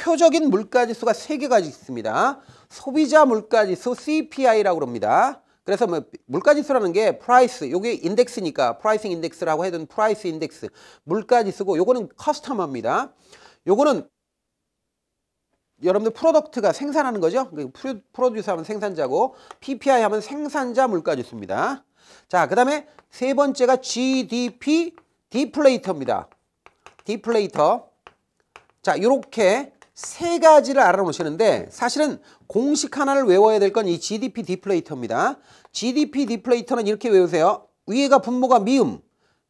대표적인 물가지수가 3개가 있습니다. 소비자 물가지수 CPI라고 합니다. 그래서 뭐 물가지수라는 게 프라이스, 요게 인덱스니까 프라이싱 인덱스라고 해둔 프라이스 인덱스 물가지수고 요거는 커스텀합니다. 요거는 여러분들 프로덕트가 생산하는 거죠. 그 프로듀서 하면 생산자고 PPI 하면 생산자 물가지수입니다. 자, 그 다음에 세 번째가 GDP 디플레이터입니다. 디플레이터. 자, 이렇게 세 가지를 알아놓으시는데 사실은 공식 하나를 외워야 될 건 이 GDP 디플레이터입니다. GDP 디플레이터는 이렇게 외우세요. 위에가 분모가 미음,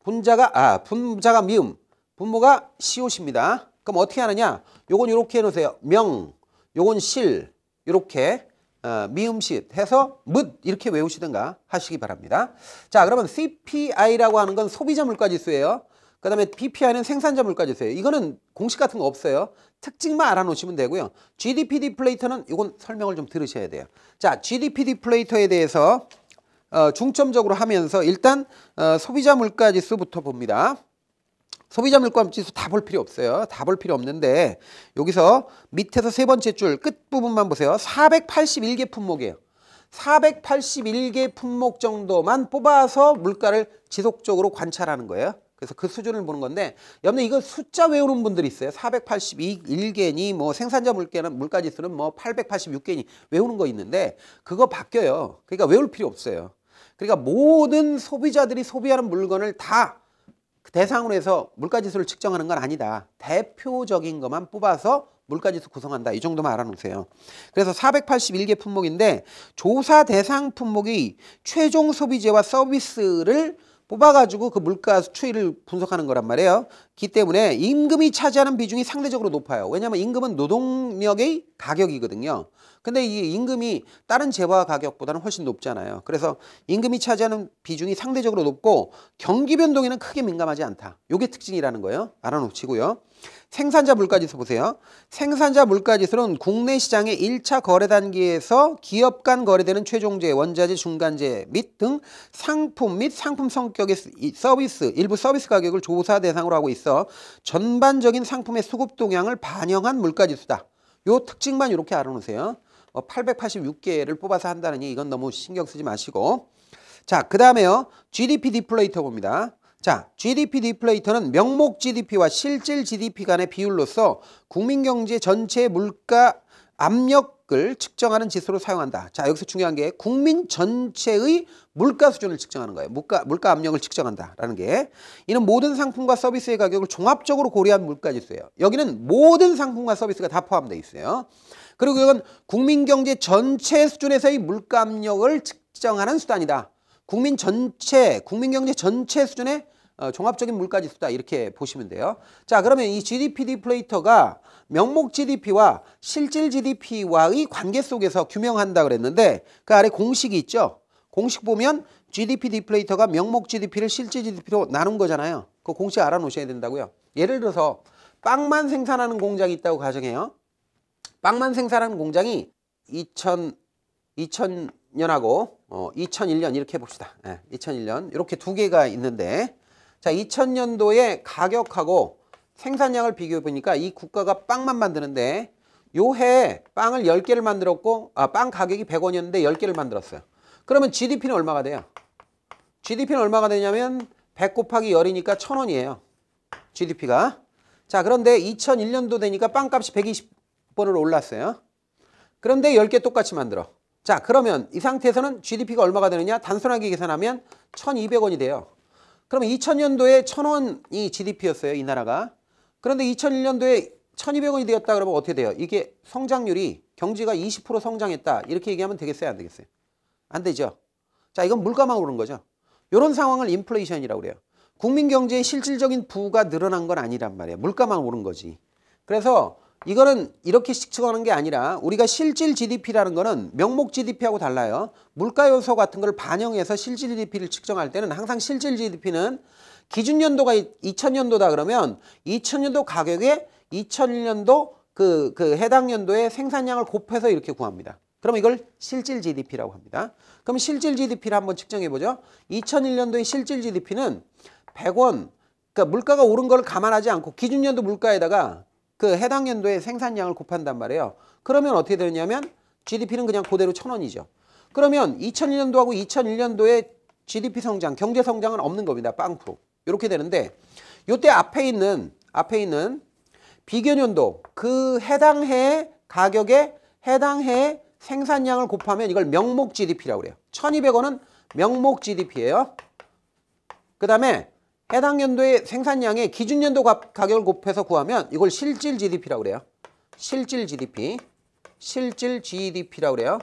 분자가 아 분자가 미음, 분모가 시옷입니다. 그럼 어떻게 하느냐? 요건 이렇게 해놓으세요. 명, 요건 실, 이렇게 어, 미음식 해서 뭇 이렇게 외우시든가 하시기 바랍니다. 자 그러면 CPI라고 하는 건 소비자 물가지수예요. 그 다음에 PPI는 생산자 물가지수예요. 이거는 공식 같은 거 없어요. 특징만 알아놓으시면 되고요. GDP 디플레이터는 이건 설명을 좀 들으셔야 돼요. 자, GDP 디플레이터에 대해서 어, 중점적으로 하면서 일단 어, 소비자 물가지수부터 봅니다. 소비자 물가지수 다 볼 필요 없어요. 다 볼 필요 없는데 여기서 밑에서 세 번째 줄 끝부분만 보세요. 481개 품목이에요. 481개 품목 정도만 뽑아서 물가를 지속적으로 관찰하는 거예요. 그래서 그 수준을 보는 건데 여러분 이거 숫자 외우는 분들이 있어요. 481개니 뭐 생산자 물가는 물가지수는 뭐 886개니 외우는 거 있는데 그거 바뀌어요. 그러니까 외울 필요 없어요. 그러니까 모든 소비자들이 소비하는 물건을 다 대상으로 해서 물가지수를 측정하는 건 아니다. 대표적인 것만 뽑아서 물가지수 구성한다. 이 정도만 알아놓으세요. 그래서 481개 품목인데 조사 대상 품목이 최종 소비재와 서비스를 뽑아가지고 그 물가 추이를 분석하는 거란 말이에요. 기 때문에 임금이 차지하는 비중이 상대적으로 높아요. 왜냐하면 임금은 노동력의 가격이거든요. 근데 이 임금이 다른 재화 가격보다는 훨씬 높잖아요. 그래서 임금이 차지하는 비중이 상대적으로 높고 경기 변동에는 크게 민감하지 않다. 요게 특징이라는 거예요. 알아놓치고요 생산자 물가지수 보세요. 생산자 물가지수는 국내 시장의 1차 거래 단계에서 기업 간 거래되는 최종재, 원자재, 중간재 및 등 상품 및 상품 성격의 서비스, 일부 서비스 가격을 조사 대상으로 하고 있어 전반적인 상품의 수급 동향을 반영한 물가지수다. 요 특징만 이렇게 알아놓으세요. 886개를 뭐 뽑아서 한다느니 이건 너무 신경 쓰지 마시고. 자, 그 다음에요. GDP 디플레이터 봅니다. 자, GDP 디플레이터는 명목 GDP와 실질 GDP 간의 비율로서 국민 경제 전체 물가 압력을 측정하는 지수로 사용한다. 자, 여기서 중요한 게 국민 전체의 물가 수준을 측정하는 거예요. 물가 물가 압력을 측정한다라는 게 이는 모든 상품과 서비스의 가격을 종합적으로 고려한 물가 지수예요. 여기는 모든 상품과 서비스가 다 포함되어 있어요. 그리고 이건 국민 경제 전체 수준에서의 물가 압력을 측정하는 수단이다. 국민 전체, 국민 경제 전체 수준의 어, 종합적인 물가지수다 이렇게 보시면 돼요. 자 그러면 이 GDP 디플레이터가 명목 GDP와 실질 GDP와의 관계 속에서 규명한다 그랬는데 그 아래 공식이 있죠. 공식 보면 GDP 디플레이터가 명목 GDP를 실질 GDP로 나눈 거잖아요. 그 공식 알아놓으셔야 된다고요. 예를 들어서 빵만 생산하는 공장이 있다고 가정해요. 빵만 생산하는 공장이 2000, 2000 년하고 어, 2001년 이렇게 해봅시다. 예, 2001년 이렇게 두 개가 있는데 자 2000년도에 가격하고 생산량을 비교해 보니까 이 국가가 빵만 만드는데 요해 빵을 10개를 만들었고 아, 빵 가격이 100원이었는데 10개를 만들었어요. 그러면 GDP는 얼마가 돼요? GDP는 얼마가 되냐면 100 곱하기 10이니까 1000원이에요. GDP가. 자 그런데 2001년도 되니까 빵값이 120번으로 올랐어요. 그런데 10개 똑같이 만들어. 자 그러면 이 상태에서는 GDP가 얼마가 되느냐 단순하게 계산하면 1200원이 돼요 그러면 2000년도에 1000원이 GDP였어요 이 나라가 그런데 2001년도에 1200원이 되었다 그러면 어떻게 돼요 이게 성장률이 경제가 20% 성장했다 이렇게 얘기하면 되겠어요 안 되겠어요 안 되죠 자 이건 물가만 오른 거죠 이런 상황을 인플레이션이라고 그래요 국민 경제의 실질적인 부가 늘어난 건 아니란 말이에요 물가만 오른 거지 그래서 이거는 이렇게 식측하는 게 아니라 우리가 실질 GDP라는 거는 명목 GDP하고 달라요. 물가 요소 같은 걸 반영해서 실질 GDP를 측정할 때는 항상 실질 GDP는 기준 연도가 2000년도다 그러면 2000년도 가격에 2001년도 그, 그 해당 연도의 생산량을 곱해서 이렇게 구합니다. 그럼 이걸 실질 GDP라고 합니다. 그럼 실질 GDP를 한번 측정해 보죠. 2001년도의 실질 GDP는 100원, 그러니까 물가가 오른 걸 감안하지 않고 기준연도 물가에다가 그 해당 연도의 생산량을 곱한단 말이에요. 그러면 어떻게 되느냐면 GDP는 그냥 그대로 1 0 0 0원이죠 그러면 2001년도하고 2001년도의 GDP 성장, 경제 성장은 없는 겁니다. 빵프 이렇게 되는데 요때 앞에 있는 앞에 있는 비교년도 그 해당 해 가격에 해당 해 생산량을 곱하면 이걸 명목 GDP라고 그래요. 1200원은 명목 GDP예요. 그 다음에 해당 연도의 생산량의 기준 연도 가격을 곱해서 구하면 이걸 실질 GDP라고 그래요. 실질 GDP. 실질 GDP라고 그래요.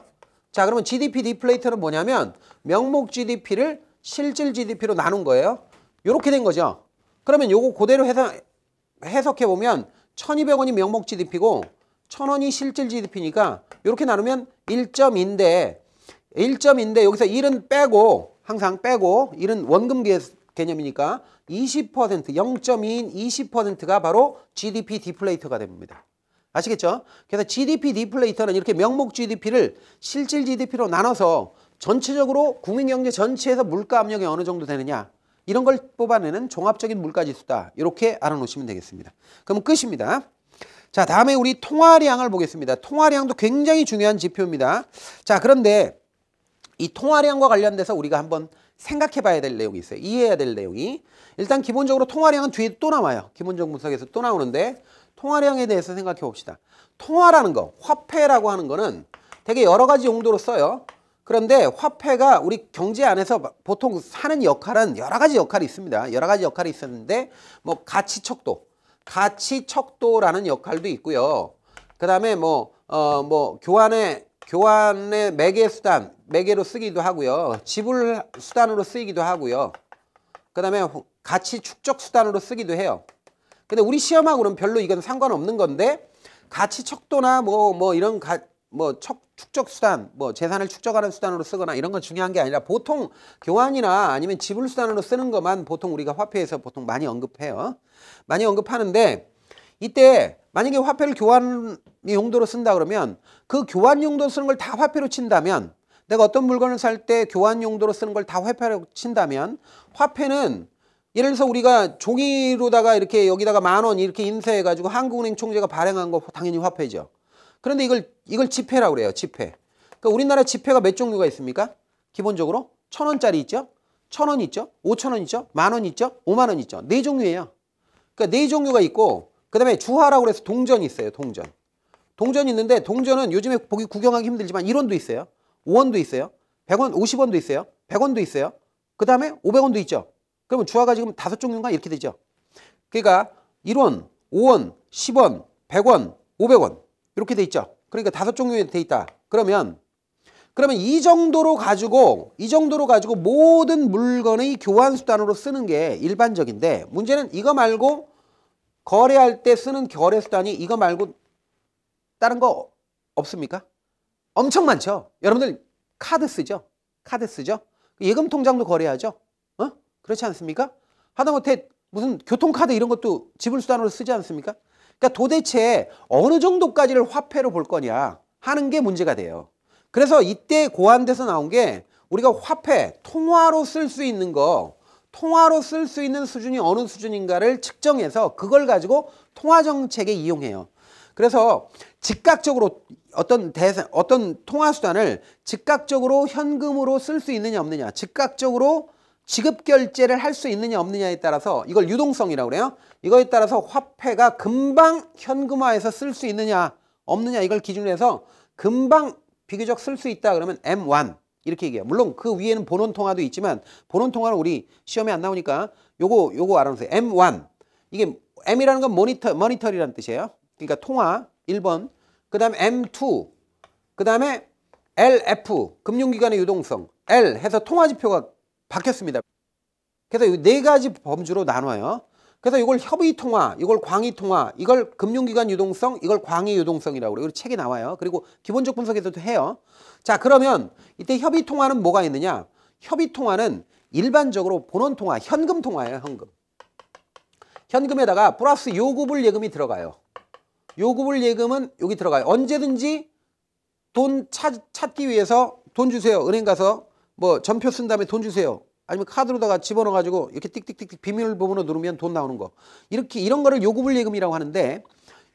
자, 그러면 GDP 디플레이터는 뭐냐면 명목 GDP를 실질 GDP로 나눈 거예요. 이렇게 된 거죠. 그러면 요거 그대로 해석, 해석해 보면 1200원이 명목 GDP고 1000원이 실질 GDP니까 이렇게 나누면 1 2인데1 2인데 여기서 1은 빼고 항상 빼고 1은 원금 계수 개념이니까 20% 0.2인 20%가 바로 GDP 디플레이터가 됩니다. 아시겠죠? 그래서 GDP 디플레이터는 이렇게 명목 GDP를 실질 GDP로 나눠서 전체적으로 국민경제 전체에서 물가 압력이 어느 정도 되느냐 이런 걸 뽑아내는 종합적인 물가지수다. 이렇게 알아놓으시면 되겠습니다. 그럼 끝입니다. 자 다음에 우리 통화량을 보겠습니다. 통화량도 굉장히 중요한 지표입니다. 자 그런데 이 통화량과 관련돼서 우리가 한번 생각해 봐야 될 내용이 있어요. 이해해야 될 내용이. 일단 기본적으로 통화량은 뒤에 또 나와요. 기본적 분석에서 또 나오는데 통화량에 대해서 생각해 봅시다. 통화라는 거, 화폐라고 하는 거는 되게 여러 가지 용도로 써요. 그런데 화폐가 우리 경제 안에서 보통 사는 역할은 여러 가지 역할이 있습니다. 여러 가지 역할이 있었는데 뭐 가치 척도, 가치 척도라는 역할도 있고요. 그다음에 뭐 어뭐 어, 뭐 교환의 교환의 매개 수단, 매개로 쓰기도 하고요. 지불 수단으로 쓰이기도 하고요. 그 다음에 가치 축적 수단으로 쓰기도 해요. 근데 우리 시험하고는 별로 이건 상관없는 건데 가치 척도나 뭐뭐 뭐 이런 가, 뭐 척, 축적 수단, 뭐 재산을 축적하는 수단으로 쓰거나 이런 건 중요한 게 아니라 보통 교환이나 아니면 지불 수단으로 쓰는 것만 보통 우리가 화폐에서 보통 많이 언급해요. 많이 언급하는데 이때 만약에 화폐를 교환 용도로 쓴다 그러면 그 교환 용도로 쓰는 걸 다 화폐로 친다면 내가 어떤 물건을 살 때 교환 용도로 쓰는 걸 다 화폐로 친다면 화폐는 예를 들어서 우리가 종이로다가 이렇게 여기다가 만 원 이렇게 인쇄해 가지고 한국은행 총재가 발행한 거 당연히 화폐죠. 그런데 이걸 이걸 지폐라고 그래요. 지폐. 그러니까 우리나라 지폐가 몇 종류가 있습니까? 기본적으로 천 원짜리 있죠. 천 원 있죠. 오천 원 있죠. 만 원 있죠. 오만 원 있죠. 네 종류예요. 그러니까 네 종류가 있고 그 다음에 주화라고 그래서 동전이 있어요. 동전. 동전이 있는데 동전은 요즘에 보기 구경하기 힘들지만 1원도 있어요. 5원도 있어요. 100원, 50원도 있어요. 100원도 있어요. 그 다음에 500원도 있죠. 그러면 주화가 지금 다섯 종류인가 이렇게 되죠. 그러니까 1원, 5원, 10원, 100원, 500원 이렇게 돼 있죠. 그러니까 다섯 종류에 돼 있다. 그러면 그러면 이 정도로 가지고 이 정도로 가지고 모든 물건의 교환 수단으로 쓰는 게 일반적인데 문제는 이거 말고 거래할 때 쓰는 거래 수단이 이거 말고 다른 거 없습니까? 엄청 많죠. 여러분들 카드 쓰죠. 카드 쓰죠. 예금 통장도 거래하죠. 어? 그렇지 않습니까? 하다못해 무슨 교통카드 이런 것도 지불 수단으로 쓰지 않습니까? 그러니까 도대체 어느 정도까지를 화폐로 볼 거냐 하는 게 문제가 돼요. 그래서 이때 고안돼서 나온 게 우리가 화폐, 통화로 쓸 수 있는 거 통화로 쓸 수 있는 수준이 어느 수준인가를 측정해서 그걸 가지고 통화 정책에 이용해요. 그래서 즉각적으로 어떤 대상, 어떤 통화 수단을 즉각적으로 현금으로 쓸 수 있느냐 없느냐, 즉각적으로 지급 결제를 할 수 있느냐 없느냐에 따라서 이걸 유동성이라고 그래요. 이거에 따라서 화폐가 금방 현금화해서 쓸 수 있느냐 없느냐 이걸 기준으로 해서 금방 비교적 쓸 수 있다 그러면 M1 이렇게 얘기해요. 물론 그 위에는 본원 통화도 있지만 본원 통화는 우리 시험에 안 나오니까 요거 요거 알아놓으세요. M1 이게 M이라는 건 모니터 모니터리라는 뜻이에요. 그러니까 통화 1번 그다음에 M2 그다음에 LF 금융기관의 유동성 L 해서 통화 지표가 바뀌었습니다. 그래서 이네 가지 범주로 나눠요. 그래서 이걸 협의 통화, 이걸 광의 통화, 이걸 금융기관 유동성, 이걸 광의 유동성이라고 그래요. 책에 나와요. 그리고 기본적 분석에서도 해요. 자, 그러면 이때 협의 통화는 뭐가 있느냐? 협의 통화는 일반적으로 본원 통화, 현금 통화예요, 현금. 현금에다가 플러스 요구불 예금이 들어가요. 요구불 예금은 여기 들어가요. 언제든지 돈 찾, 찾기 위해서 돈 주세요. 은행 가서 뭐 전표 쓴 다음에 돈 주세요. 아니면 카드로다가 집어넣어가지고 이렇게 띡띡띡 비밀 번호 누르면 돈 나오는 거 이렇게 이런 거를 요구불 예금이라고 하는데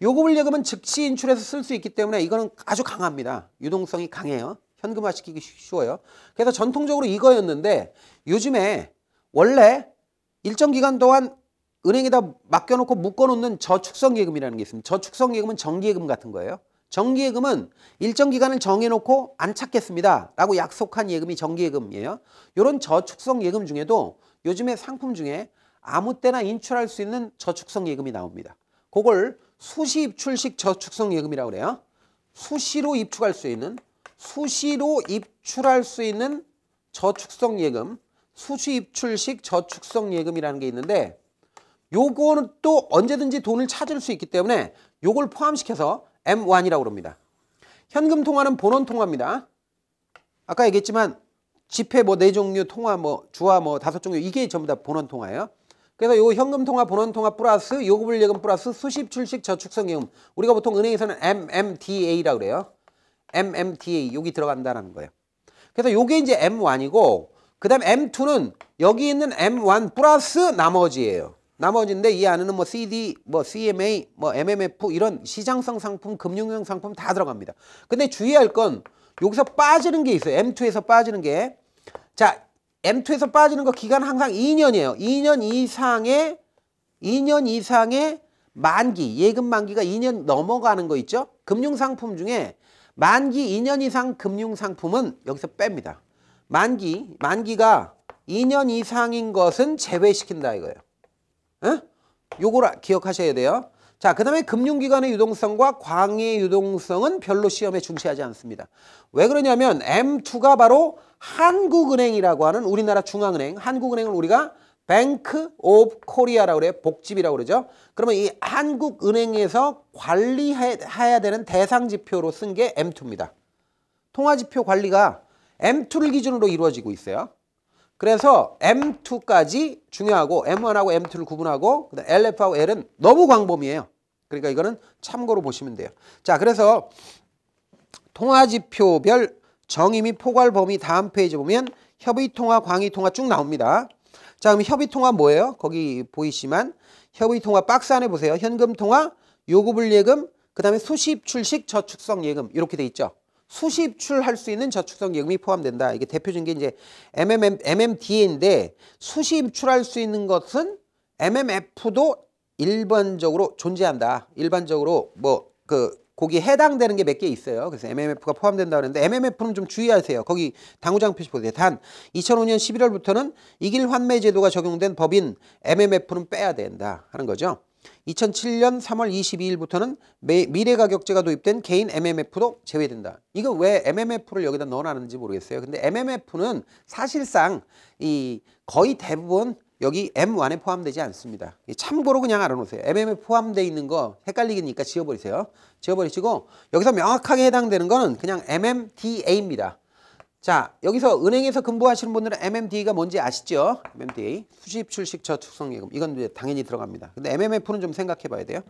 요구불 예금은 즉시 인출해서 쓸 수 있기 때문에 이거는 아주 강합니다 유동성이 강해요 현금화시키기 쉬워요 그래서 전통적으로 이거였는데 요즘에 원래 일정 기간 동안 은행에다 맡겨놓고 묶어놓는 저축성 예금이라는 게 있습니다 저축성 예금은 정기예금 같은 거예요 정기예금은 일정 기간을 정해놓고 안 찾겠습니다. 라고 약속한 예금이 정기예금이에요. 이런 저축성 예금 중에도 요즘에 상품 중에 아무 때나 인출할 수 있는 저축성 예금이 나옵니다. 그걸 수시 입출식 저축성 예금이라고 그래요. 수시로 입출할 수 있는 수시로 입출할 수 있는 저축성 예금 수시 입출식 저축성 예금이라는 게 있는데 요거는 또 언제든지 돈을 찾을 수 있기 때문에 요걸 포함시켜서 M1이라고 그럽니다. 현금 통화는 본원 통화입니다. 아까 얘기했지만 지폐 뭐 네 종류 통화 뭐 주화 뭐 다섯 종류 이게 전부 다 본원 통화예요. 그래서 요 현금 통화 본원 통화 플러스 요금을 예금 플러스 수십 출식 저축성 예금 우리가 보통 은행에서는 MMDA라고 그래요. MMDA 여기 들어간다라는 거예요. 그래서 요게 이제 M1이고 그다음 M2는 여기 있는 M1 플러스 나머지예요. 나머지인데 이 안에는 뭐 CD, 뭐 CMA, 뭐 MMF 이런 시장성 상품, 금융형 상품 다 들어갑니다. 근데 주의할 건 여기서 빠지는 게 있어요. M2에서 빠지는 게. 자, M2에서 빠지는 거 기간 항상 2년이에요. 2년 이상의 2년 이상의 만기, 예금 만기가 2년 넘어가는 거 있죠? 금융상품 중에 만기 2년 이상 금융상품은 여기서 뺍니다. 만기, 만기가 2년 이상인 것은 제외시킨다 이거예요. 에? 요걸 기억하셔야 돼요. 자, 그 다음에 금융기관의 유동성과 광의 유동성은 별로 시험에 중시하지 않습니다. 왜 그러냐면 M2가 바로 한국은행이라고 하는 우리나라 중앙은행, 한국은행을 우리가 뱅크 오브 코리아라고 그래요. 복집이라고 그러죠. 그러면 이 한국은행에서 관리해야 되는 대상 지표로 쓴 게 M2입니다. 통화지표 관리가 M2를 기준으로 이루어지고 있어요. 그래서 M2까지 중요하고 M1하고 M2를 구분하고 그다음 LF하고 L은 너무 광범위해요. 그러니까 이거는 참고로 보시면 돼요. 자, 그래서 통화지표별 정의 및 포괄 범위 다음 페이지 보면 협의통화, 광의통화 쭉 나옵니다. 자, 그럼 협의통화 뭐예요? 거기 보이시만 협의통화 박스 안에 보세요. 현금통화, 요구불예금, 그 다음에 수시출식 저축성 예금 이렇게 돼 있죠. 수시입출할 수 있는 저축성 예금이 포함된다. 이게 대표적인 게 이제 MMM, MMDA인데 수시입출할 수 있는 것은 MMF도 일반적으로 존재한다. 일반적으로 뭐 그 거기 해당되는 게 몇 개 있어요. 그래서 MMF가 포함된다 그랬는데 MMF는 좀 주의하세요. 거기 당구장 표시 보세요. 단 2005년 11월부터는 이길 환매 제도가 적용된 법인 MMF는 빼야 된다 하는 거죠. 2007년 3월 22일부터는 미래가격제가 도입된 개인 MMF도 제외된다. 이거 왜 MMF를 여기다 넣어놨는지 모르겠어요. 근데 MMF는 사실상 이 거의 대부분 여기 M1에 포함되지 않습니다. 참고로 그냥 알아놓으세요. MM에 포함되어 있는 거 헷갈리니까 지워버리세요. 지워버리시고 여기서 명확하게 해당되는 거는 그냥 MMDA입니다. 자 여기서 은행에서 근무하시는 분들은 MMD가 뭔지 아시죠? MMD 수십 출식 처축성예금 이건 이제 당연히 들어갑니다. 근데 MMF는 좀 생각해 봐야 돼요.